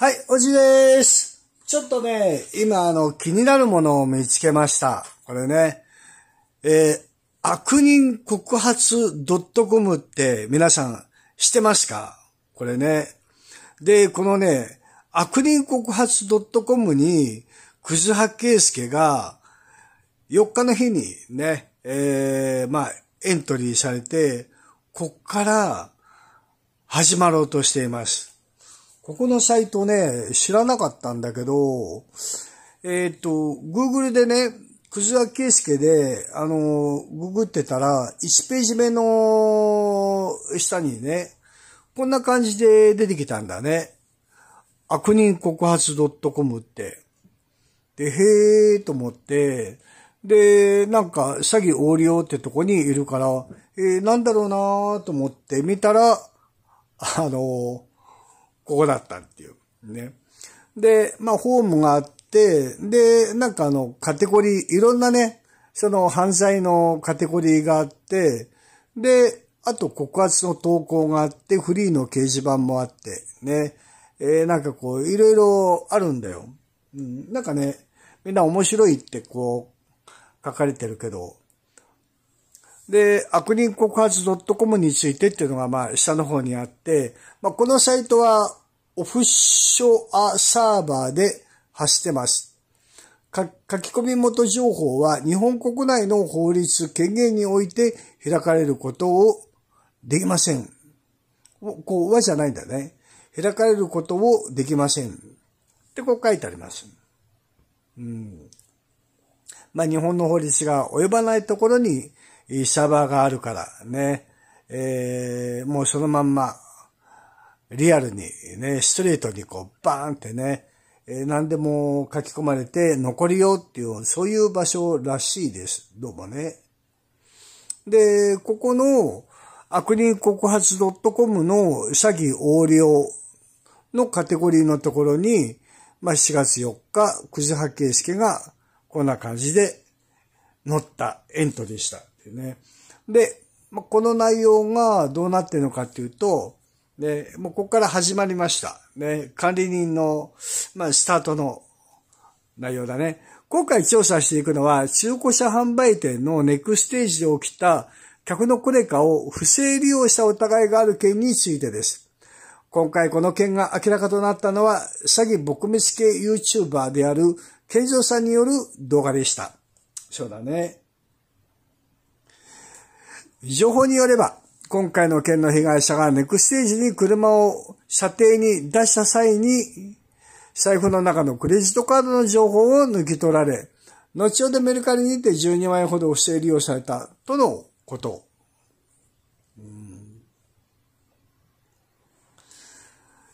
はい、おじです。ちょっとね、今あの気になるものを見つけました。これね、えー、悪人告発 .com って皆さん知ってますかこれね。で、このね、悪人告発 .com に、くずはけいすけが、4日の日にね、えー、まあ、エントリーされて、こっから始まろうとしています。ここのサイトね、知らなかったんだけど、えっ、ー、と、Google でね、くずらすけで、あの、ググってたら、1ページ目の下にね、こんな感じで出てきたんだね。悪人告発 .com って。で、へえーと思って、で、なんか詐欺横領ってとこにいるから、えー、なんだろうなーと思って見たら、あの、ここだったっていう。ね。で、まあ、ホームがあって、で、なんかあの、カテゴリー、いろんなね、その犯罪のカテゴリーがあって、で、あと告発の投稿があって、フリーの掲示板もあって、ね。えー、なんかこう、いろいろあるんだよ。うん、なんかね、みんな面白いってこう、書かれてるけど、で、悪人告発 .com についてっていうのが、まあ、下の方にあって、まあ、このサイトは、オフショアサーバーで走ってます。書き込み元情報は、日本国内の法律、権限において開かれることをできません。こう、はじゃないんだね。開かれることをできません。ってこう書いてあります。うん。まあ、日本の法律が及ばないところに、シャワーがあるからね、えー、もうそのまんま、リアルにね、ストレートにこう、バーンってね、えー、何でも書き込まれて残りようっていう、そういう場所らしいです。どうもね。で、ここの、悪人告発 .com の詐欺横領のカテゴリーのところに、まあ、4月4日、くじはけいすけが、こんな感じで、乗ったエントでした。ってね。で、まあ、この内容がどうなってるのかっていうと、ね、もうここから始まりました。ね、管理人の、まあ、スタートの内容だね。今回調査していくのは、中古車販売店のネクステージで起きた客のコレカを不正利用した疑いがある件についてです。今回この件が明らかとなったのは、詐欺撲滅系 YouTuber である健常さんによる動画でした。そうだね。情報によれば、今回の件の被害者がネクステージに車を射程に出した際に、財布の中のクレジットカードの情報を抜き取られ、後ほどメルカリにて12万円ほど不正利用されたとのこと。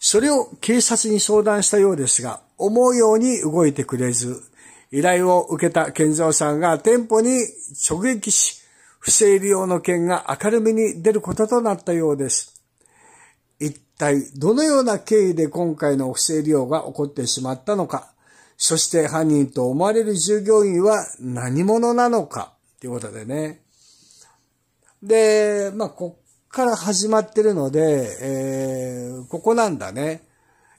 それを警察に相談したようですが、思うように動いてくれず、依頼を受けた健三さんが店舗に直撃し、不正利用の件が明るみに出ることとなったようです。一体どのような経緯で今回の不正利用が起こってしまったのか、そして犯人と思われる従業員は何者なのか、ということでね。で、まあ、こっから始まってるので、えー、ここなんだね。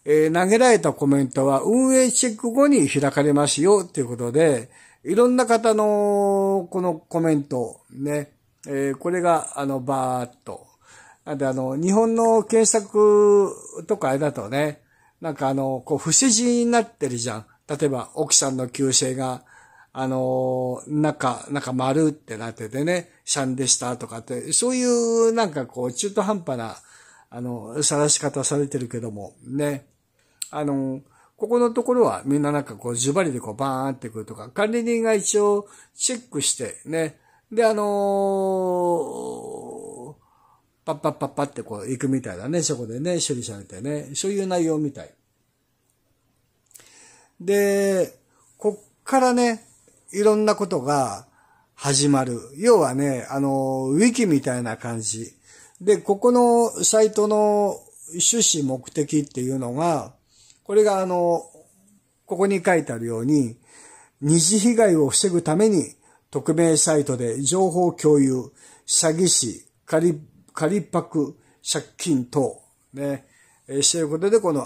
えー、投げられたコメントは運営チェック後に開かれますよ、ということで、いろんな方のこのコメント、ね、えー、これがあのばーっと。なんであの、日本の検索とかあれだとね、なんかあの、こう不思議になってるじゃん。例えば、奥さんの旧姓が、あの、ななんか、んか丸ってなっててね、シャンでしたとかって、そういうなんかこう中途半端な、あの、晒し方されてるけども、ね。あの、ここのところはみんななんかこう、ゅばりでこう、バーンってくるとか、管理人が一応チェックして、ね。で、あのー、パッパッパッパってこう、行くみたいだね、そこでね、処理されてね。そういう内容みたい。で、こっからね、いろんなことが始まる。要はね、あの、ウィキみたいな感じ。で、ここのサイトの趣旨目的っていうのが、これがあの、ここに書いてあるように、二次被害を防ぐために、匿名サイトで情報共有、詐欺師、仮、仮パク、借金等、ね、えー、していることで、この、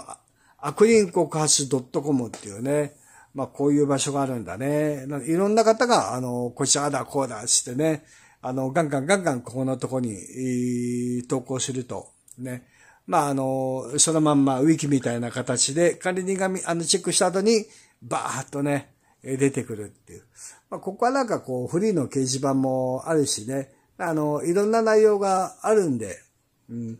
悪人告発 .com っていうね、まあこういう場所があるんだね。いろんな方が、あの、こちらだ、こうだ、してね、あの、ガンガンガンガンここのとこに、投稿すると、ね、まあ、あの、そのまんまウィキみたいな形で、管理人があのチェックした後に、バーッとね、出てくるっていう。まあ、ここはなんかこう、フリーの掲示板もあるしね、あの、いろんな内容があるんで、うん。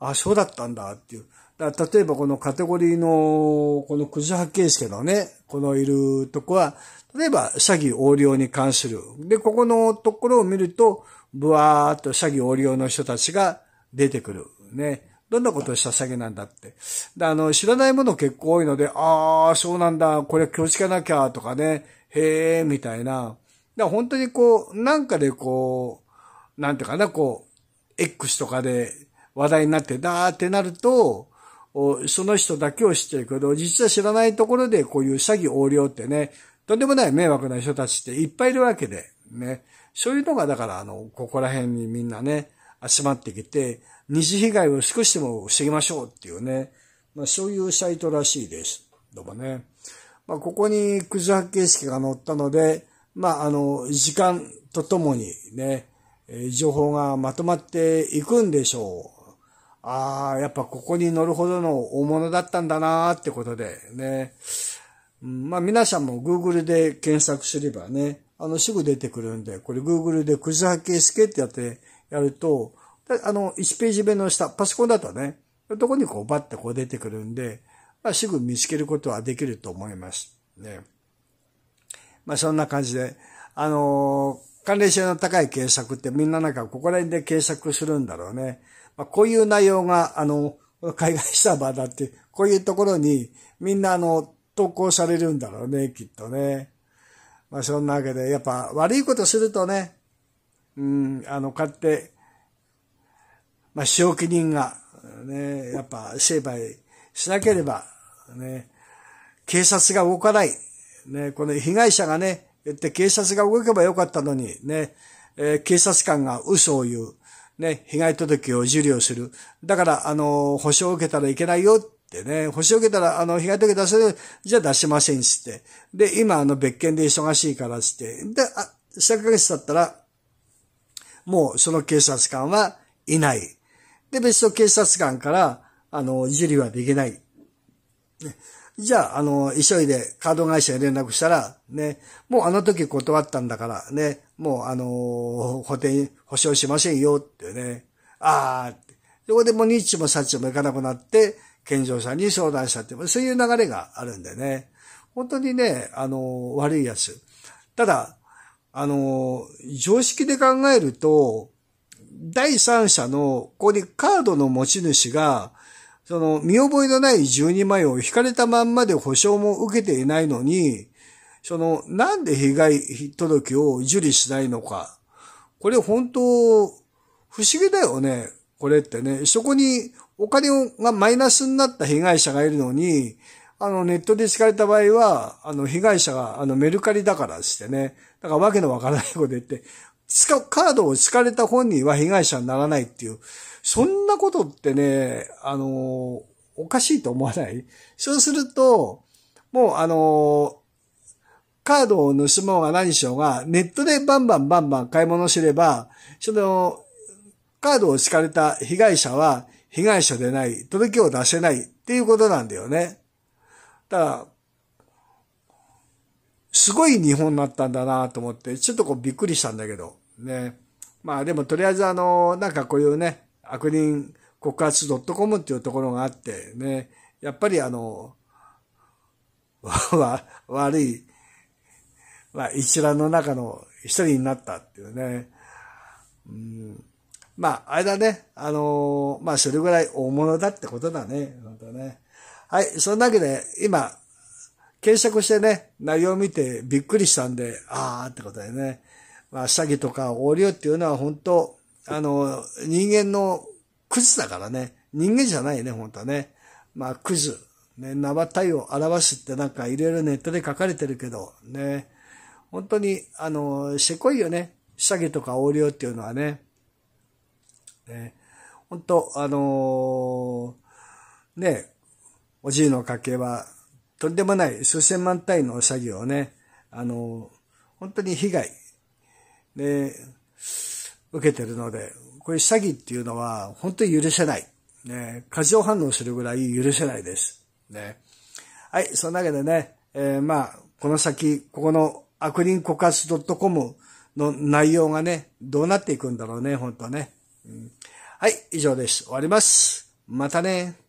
あ、そうだったんだっていう。だ例えばこのカテゴリーの、この九十八形式のね、このいるとこは、例えば、詐欺横領に関する。で、ここのところを見ると、ブワーっと詐欺横領の人たちが出てくる。ね。どんなことをした下げなんだって。で、あの、知らないもの結構多いので、ああ、そうなんだ、これ気をつけなきゃ、とかね、へえ、みたいな。だ本当にこう、なんかでこう、なんていうかな、こう、X とかで話題になって、だーってなると、その人だけを知ってるけど、実は知らないところでこういう詐欺横領ってね、とんでもない迷惑な人たちっていっぱいいるわけで、ね。そういうのがだから、あの、ここら辺にみんなね、集まってきて、二次被害を少しでも防ぎましょうっていうね、まあ、そういうサイトらしいです。どうもね。まあ、ここにくじ発形式が載ったので、まあ、あの、時間とともにね、情報がまとまっていくんでしょう。ああ、やっぱここに乗るほどの大物だったんだなーってことでね。まあ皆さんも Google で検索すればね、あのすぐ出てくるんで、これ Google でくじはけ式ってやってやると、あの、1ページ目の下、パソコンだとね、どこにこうバッてこう出てくるんで、まあ、すぐ見つけることはできると思います。ね。まあ、そんな感じで、あのー、関連性の高い検索ってみんななんかここら辺で検索するんだろうね。まあ、こういう内容が、あの、海外サーバーだって、こういうところにみんなあの、投稿されるんだろうね、きっとね。まあ、そんなわけで、やっぱ悪いことするとね、うん、あの、買って、まあ、仕置き人が、ね、やっぱ、成敗しなければ、ね、警察が動かない。ね、この被害者がね、言って警察が動けばよかったのに、ね、えー、警察官が嘘を言う。ね、被害届を受理をする。だから、あの、保証を受けたらいけないよってね、保証を受けたら、あの、被害届出せる、じゃあ出しませんっつって。で、今、あの、別件で忙しいからっつって。で、あ、3ヶ月経ったら、もうその警察官はいない。で、別途警察官から、あの、いじりはできない。ね、じゃあ、あの、急いでカード会社に連絡したら、ね、もうあの時断ったんだから、ね、もうあの、補填、保証しませんよってね、ああって。そこでもうニッもサッチも行かなくなって、健常者に相談したって、そういう流れがあるんでね。本当にね、あの、悪いやつ。ただ、あの、常識で考えると、第三者の、ここにカードの持ち主が、その、見覚えのない12枚を引かれたまんまで保証も受けていないのに、その、なんで被害届を受理しないのか。これ本当、不思議だよね。これってね。そこにお金がマイナスになった被害者がいるのに、あの、ネットで引かれた場合は、あの、被害者が、あの、メルカリだからしてね、だからわけのわからないこと言って、しか、カードを敷かれた本人は被害者にならないっていう、そんなことってね、あの、おかしいと思わないそうすると、もうあの、カードを盗もうが何しようが、ネットでバンバンバンバン買い物すれば、その、カードを敷かれた被害者は被害者でない、届けを出せないっていうことなんだよね。だから、すごい日本になったんだなと思って、ちょっとこうびっくりしたんだけど、ね。まあでもとりあえずあの、なんかこういうね、悪人告発 .com っていうところがあって、ね、やっぱりあの、わ、悪い、まあ一覧の中の一人になったっていうね。うん、まあ、あれだね。あのまあそれぐらい大物だってことだね。本当ね。はい、そんなわけで、今、検索してね、内容を見てびっくりしたんで、あーってことだよね。まあ、詐欺とか横領っていうのは本当、あの、人間のクズだからね。人間じゃないね、本当はね。まあ、クズ。ね、名ば体を表すってなんかいろいろネットで書かれてるけど、ね。本当に、あの、せこいよね。詐欺とか横領っていうのはね。ね。本当あのー、ね、おじいの家系はとんでもない数千万単位の詐欺をね、あの、本当に被害、で、受けてるので、これ詐欺っていうのは本当に許せない。ね、過剰反応するぐらい許せないです。ね。はい、そんなわけでね、えー、まあ、この先、ここの悪人告発 .com の内容がね、どうなっていくんだろうね、本当ね。うん、はい、以上です。終わります。またね。